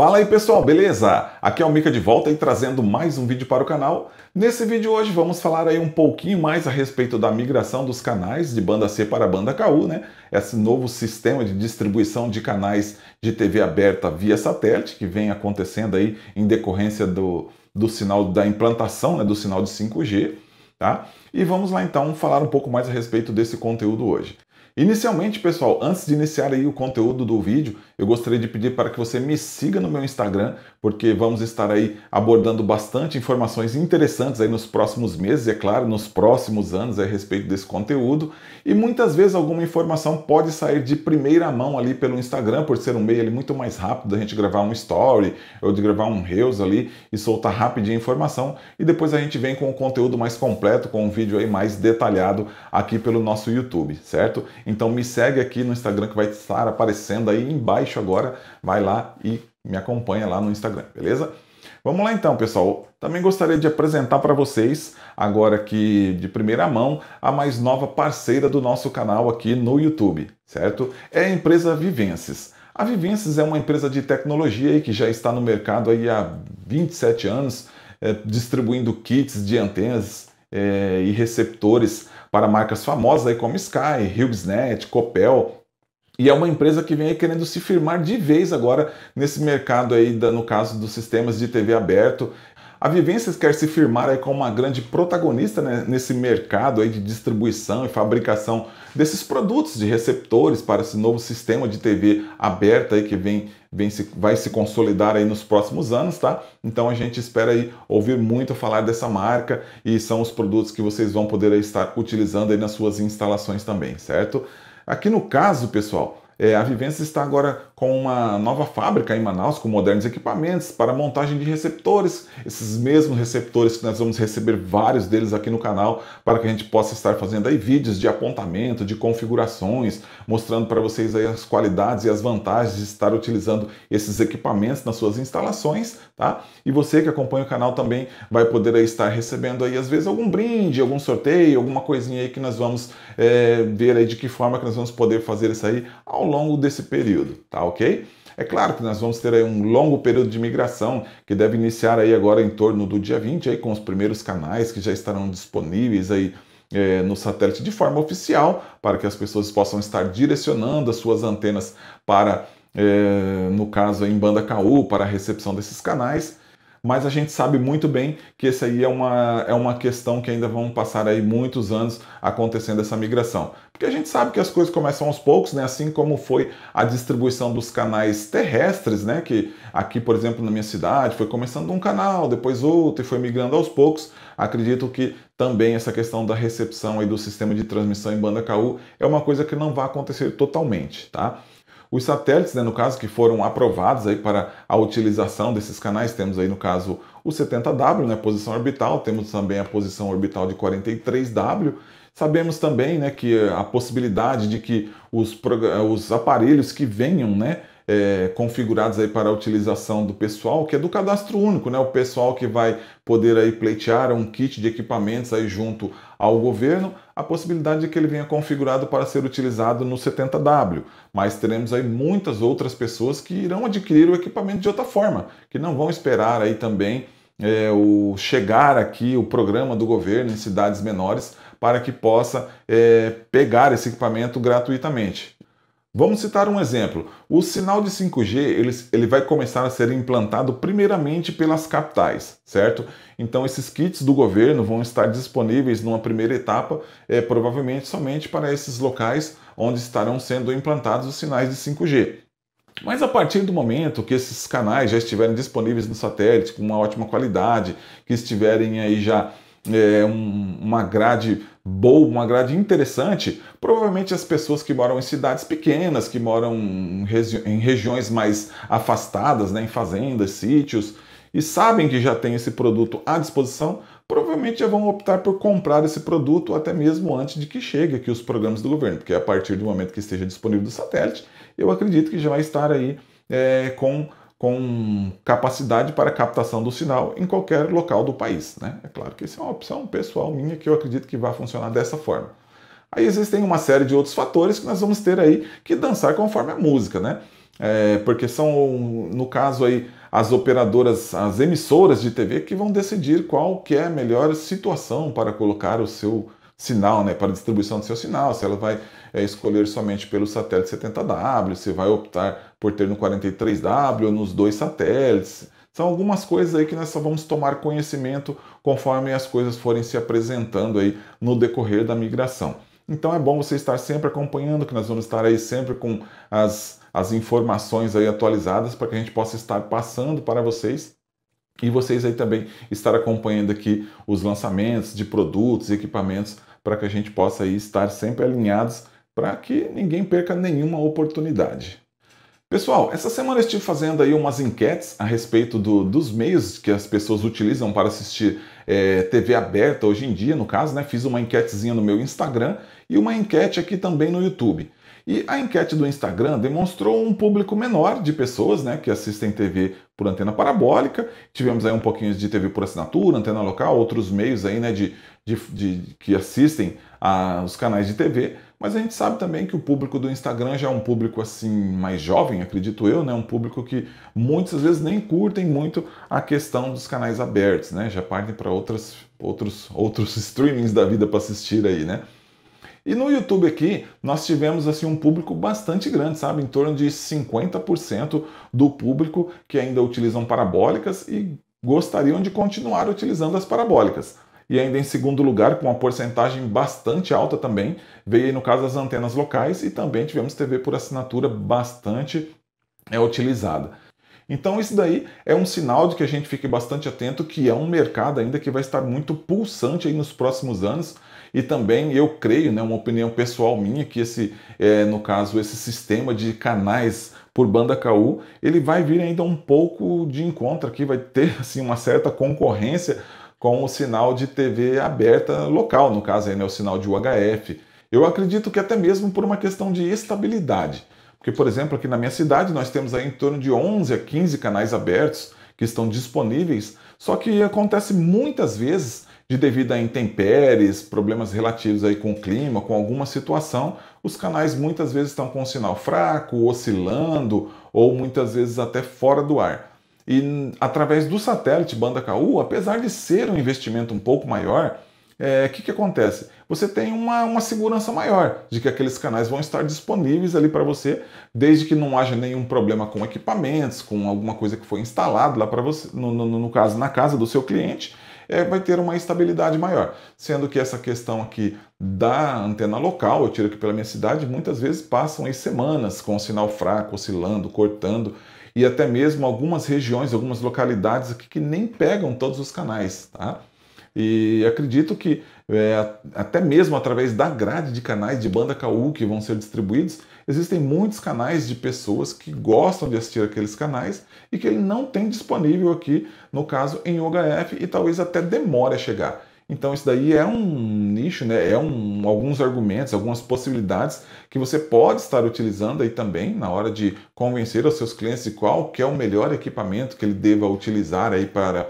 Fala aí pessoal, beleza? Aqui é o Mika de volta e trazendo mais um vídeo para o canal. Nesse vídeo hoje vamos falar aí um pouquinho mais a respeito da migração dos canais de banda C para banda KU, né? Esse novo sistema de distribuição de canais de TV aberta via satélite que vem acontecendo aí em decorrência do, do sinal da implantação, né, do sinal de 5G, tá? E vamos lá então falar um pouco mais a respeito desse conteúdo hoje. Inicialmente, pessoal, antes de iniciar aí o conteúdo do vídeo, eu gostaria de pedir para que você me siga no meu Instagram, porque vamos estar aí abordando bastante informações interessantes aí nos próximos meses, é claro, nos próximos anos a respeito desse conteúdo. E muitas vezes alguma informação pode sair de primeira mão ali pelo Instagram, por ser um meio ali muito mais rápido da gente gravar um story ou de gravar um reels ali e soltar rapidinho a informação. E depois a gente vem com o conteúdo mais completo, com um vídeo aí mais detalhado aqui pelo nosso YouTube, certo? Então me segue aqui no Instagram que vai estar aparecendo aí embaixo abaixo agora, vai lá e me acompanha lá no Instagram, beleza? Vamos lá então, pessoal. Também gostaria de apresentar para vocês, agora aqui de primeira mão, a mais nova parceira do nosso canal aqui no YouTube, certo? É a empresa Vivences. A Vivences é uma empresa de tecnologia que já está no mercado aí há 27 anos, é, distribuindo kits de antenas é, e receptores para marcas famosas aí como Sky, HughesNet, Copel, e é uma empresa que vem querendo se firmar de vez agora nesse mercado aí, no caso dos sistemas de TV aberto. A Vivências quer se firmar aí como uma grande protagonista né, nesse mercado aí de distribuição e fabricação desses produtos de receptores para esse novo sistema de TV aberta aí que vem, vem se, vai se consolidar aí nos próximos anos, tá? Então a gente espera aí ouvir muito falar dessa marca e são os produtos que vocês vão poder estar utilizando aí nas suas instalações também, certo? Aqui no caso, pessoal, é, a vivência está agora com uma nova fábrica em Manaus com modernos equipamentos para montagem de receptores, esses mesmos receptores que nós vamos receber vários deles aqui no canal para que a gente possa estar fazendo aí vídeos de apontamento, de configurações, mostrando para vocês aí as qualidades e as vantagens de estar utilizando esses equipamentos nas suas instalações, tá? E você que acompanha o canal também vai poder aí estar recebendo aí às vezes algum brinde, algum sorteio, alguma coisinha aí que nós vamos é, ver aí de que forma que nós vamos poder fazer isso aí ao longo desse período, tá? ok? É claro que nós vamos ter aí um longo período de migração que deve iniciar aí agora em torno do dia 20 aí com os primeiros canais que já estarão disponíveis aí é, no satélite de forma oficial para que as pessoas possam estar direcionando as suas antenas para, é, no caso em banda KU, para a recepção desses canais mas a gente sabe muito bem que essa aí é uma, é uma questão que ainda vão passar aí muitos anos acontecendo essa migração. Porque a gente sabe que as coisas começam aos poucos, né? assim como foi a distribuição dos canais terrestres, né? que aqui, por exemplo, na minha cidade, foi começando um canal, depois outro, e foi migrando aos poucos. Acredito que também essa questão da recepção aí do sistema de transmissão em banda KU é uma coisa que não vai acontecer totalmente. Tá? Os satélites, né, no caso, que foram aprovados aí para a utilização desses canais, temos aí no caso o 70W, né, posição orbital, temos também a posição orbital de 43W. Sabemos também né, que a possibilidade de que os, os aparelhos que venham né, é, configurados aí para a utilização do pessoal, que é do cadastro único, né? O pessoal que vai poder aí pleitear um kit de equipamentos aí junto ao governo, a possibilidade de que ele venha configurado para ser utilizado no 70W. Mas teremos aí muitas outras pessoas que irão adquirir o equipamento de outra forma, que não vão esperar aí também é, o chegar aqui o programa do governo em cidades menores para que possa é, pegar esse equipamento gratuitamente. Vamos citar um exemplo. O sinal de 5G ele, ele vai começar a ser implantado primeiramente pelas capitais, certo? Então esses kits do governo vão estar disponíveis numa primeira etapa, é, provavelmente somente para esses locais onde estarão sendo implantados os sinais de 5G. Mas a partir do momento que esses canais já estiverem disponíveis no satélite com uma ótima qualidade, que estiverem aí já é, um, uma grade boa, uma grade interessante, provavelmente as pessoas que moram em cidades pequenas, que moram em, regi em regiões mais afastadas, né, em fazendas, sítios, e sabem que já tem esse produto à disposição, provavelmente já vão optar por comprar esse produto até mesmo antes de que chegue aqui os programas do governo, porque a partir do momento que esteja disponível do satélite, eu acredito que já vai estar aí é, com com capacidade para captação do sinal em qualquer local do país. Né? É claro que isso é uma opção pessoal minha que eu acredito que vai funcionar dessa forma. Aí existem uma série de outros fatores que nós vamos ter aí que dançar conforme a música, né? É, porque são, no caso aí, as operadoras, as emissoras de TV que vão decidir qual que é a melhor situação para colocar o seu sinal, né, para distribuição do seu sinal, se ela vai é, escolher somente pelo satélite 70W, se vai optar por ter no 43W ou nos dois satélites. São algumas coisas aí que nós só vamos tomar conhecimento conforme as coisas forem se apresentando aí no decorrer da migração. Então é bom você estar sempre acompanhando, que nós vamos estar aí sempre com as, as informações aí atualizadas para que a gente possa estar passando para vocês e vocês aí também estar acompanhando aqui os lançamentos de produtos e equipamentos para que a gente possa aí estar sempre alinhados para que ninguém perca nenhuma oportunidade. Pessoal, essa semana eu estive fazendo aí umas enquetes a respeito do, dos meios que as pessoas utilizam para assistir é, TV aberta hoje em dia, no caso, né? Fiz uma enquetezinha no meu Instagram e uma enquete aqui também no YouTube. E a enquete do Instagram demonstrou um público menor de pessoas né, que assistem TV por antena parabólica. Tivemos aí um pouquinho de TV por assinatura, antena local, outros meios aí, né, de, de, de que assistem aos canais de TV. Mas a gente sabe também que o público do Instagram já é um público assim mais jovem, acredito eu, né? Um público que muitas vezes nem curtem muito a questão dos canais abertos, né? Já partem para outros outros streamings da vida para assistir aí, né? E no YouTube aqui, nós tivemos assim um público bastante grande, sabe? Em torno de 50% do público que ainda utilizam parabólicas e gostariam de continuar utilizando as parabólicas. E ainda em segundo lugar, com uma porcentagem bastante alta também, veio aí no caso as antenas locais e também tivemos TV por assinatura bastante é, utilizada. Então isso daí é um sinal de que a gente fique bastante atento que é um mercado ainda que vai estar muito pulsante aí nos próximos anos, e também eu creio, né, uma opinião pessoal minha, que esse, é, no caso, esse sistema de canais por banda KU, ele vai vir ainda um pouco de encontro aqui, vai ter assim, uma certa concorrência com o sinal de TV aberta local, no caso aí, né, o sinal de UHF. Eu acredito que até mesmo por uma questão de estabilidade. Porque, por exemplo, aqui na minha cidade nós temos aí em torno de 11 a 15 canais abertos que estão disponíveis, só que acontece muitas vezes de devido a intempéries, problemas relativos aí com o clima, com alguma situação, os canais muitas vezes estão com um sinal fraco, oscilando ou muitas vezes até fora do ar. E através do satélite banda KU, apesar de ser um investimento um pouco maior, o é, que, que acontece? Você tem uma, uma segurança maior de que aqueles canais vão estar disponíveis ali para você, desde que não haja nenhum problema com equipamentos, com alguma coisa que foi instalado lá para você, no, no, no caso, na casa do seu cliente é, vai ter uma estabilidade maior. Sendo que essa questão aqui da antena local, eu tiro aqui pela minha cidade, muitas vezes passam aí semanas com o sinal fraco, oscilando, cortando, e até mesmo algumas regiões, algumas localidades aqui que nem pegam todos os canais, tá? E acredito que é, até mesmo através da grade de canais de banda KU que vão ser distribuídos, existem muitos canais de pessoas que gostam de assistir aqueles canais e que ele não tem disponível aqui, no caso em UHF, e talvez até demore a chegar. Então isso daí é um nicho, né? É um, alguns argumentos, algumas possibilidades que você pode estar utilizando aí também na hora de convencer os seus clientes de qual que é o melhor equipamento que ele deva utilizar aí para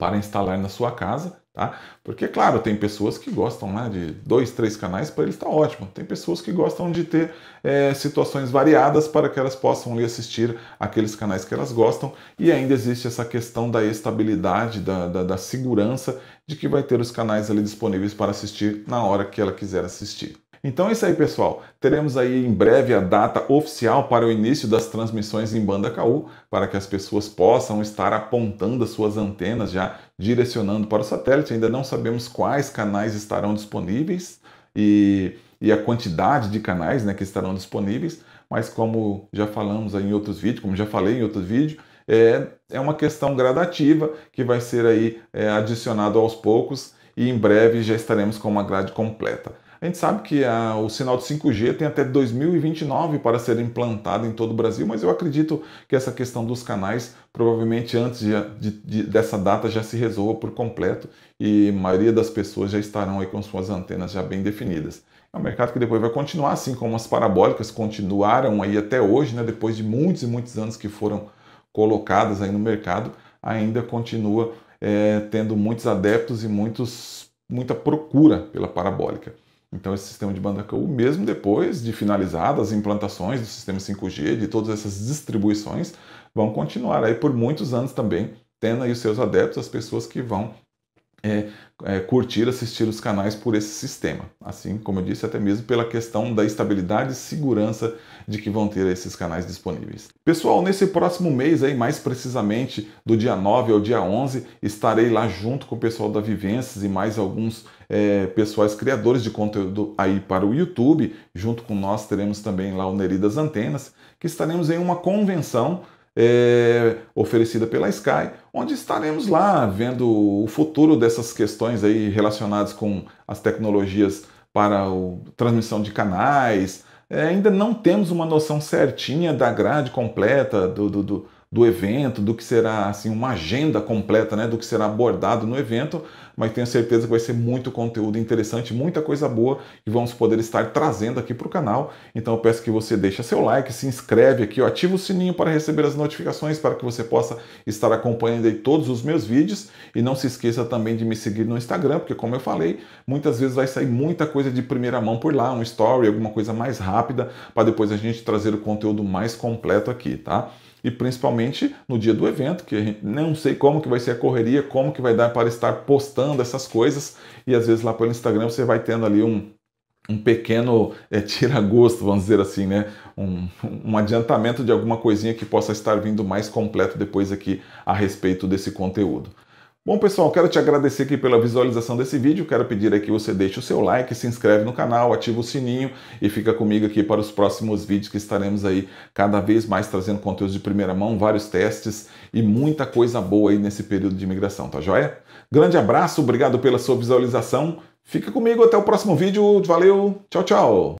para instalar na sua casa, tá? Porque, claro, tem pessoas que gostam né, de dois, três canais, para eles está ótimo. Tem pessoas que gostam de ter é, situações variadas para que elas possam ali assistir aqueles canais que elas gostam. E ainda existe essa questão da estabilidade, da, da, da segurança de que vai ter os canais ali disponíveis para assistir na hora que ela quiser assistir. Então é isso aí, pessoal. Teremos aí em breve a data oficial para o início das transmissões em banda KU, para que as pessoas possam estar apontando as suas antenas já direcionando para o satélite. Ainda não sabemos quais canais estarão disponíveis e, e a quantidade de canais né, que estarão disponíveis, mas como já falamos em outros vídeos, como já falei em outros vídeos, é, é uma questão gradativa que vai ser aí é, adicionado aos poucos e em breve já estaremos com uma grade completa. A gente sabe que a, o sinal de 5G tem até 2029 para ser implantado em todo o Brasil, mas eu acredito que essa questão dos canais provavelmente antes de, de, de, dessa data já se resolva por completo e a maioria das pessoas já estarão aí com suas antenas já bem definidas. É um mercado que depois vai continuar, assim como as parabólicas continuaram aí até hoje, né, depois de muitos e muitos anos que foram colocadas aí no mercado, ainda continua é, tendo muitos adeptos e muitos, muita procura pela parabólica. Então, esse sistema de banda KU, mesmo depois de finalizadas as implantações do sistema 5G, de todas essas distribuições, vão continuar aí por muitos anos também, tendo aí os seus adeptos, as pessoas que vão é, é, curtir, assistir os canais por esse sistema. Assim, como eu disse, até mesmo pela questão da estabilidade e segurança de que vão ter esses canais disponíveis. Pessoal, nesse próximo mês, aí, mais precisamente do dia 9 ao dia 11, estarei lá junto com o pessoal da Vivências e mais alguns é, pessoais criadores de conteúdo aí para o YouTube. Junto com nós teremos também lá o Neridas Antenas, que estaremos em uma convenção é, oferecida pela Sky, onde estaremos lá vendo o futuro dessas questões aí relacionadas com as tecnologias para a transmissão de canais. É, ainda não temos uma noção certinha da grade completa do, do, do do evento, do que será assim uma agenda completa, né, do que será abordado no evento, mas tenho certeza que vai ser muito conteúdo interessante, muita coisa boa e vamos poder estar trazendo aqui para o canal. Então eu peço que você deixe seu like, se inscreve aqui, ó, ativa o sininho para receber as notificações para que você possa estar acompanhando aí todos os meus vídeos e não se esqueça também de me seguir no Instagram, porque como eu falei, muitas vezes vai sair muita coisa de primeira mão por lá, um story, alguma coisa mais rápida, para depois a gente trazer o conteúdo mais completo aqui, tá? e principalmente no dia do evento, que a gente né, não sei como que vai ser a correria, como que vai dar para estar postando essas coisas e às vezes lá pelo Instagram você vai tendo ali um um pequeno é, tira-gosto, vamos dizer assim, né? Um, um adiantamento de alguma coisinha que possa estar vindo mais completo depois aqui a respeito desse conteúdo. Bom, pessoal, quero te agradecer aqui pela visualização desse vídeo. Quero pedir aqui que você deixe o seu like, se inscreve no canal, ativa o sininho e fica comigo aqui para os próximos vídeos que estaremos aí cada vez mais trazendo conteúdo de primeira mão, vários testes e muita coisa boa aí nesse período de imigração, tá joia? Grande abraço, obrigado pela sua visualização. Fica comigo até o próximo vídeo. Valeu, tchau, tchau.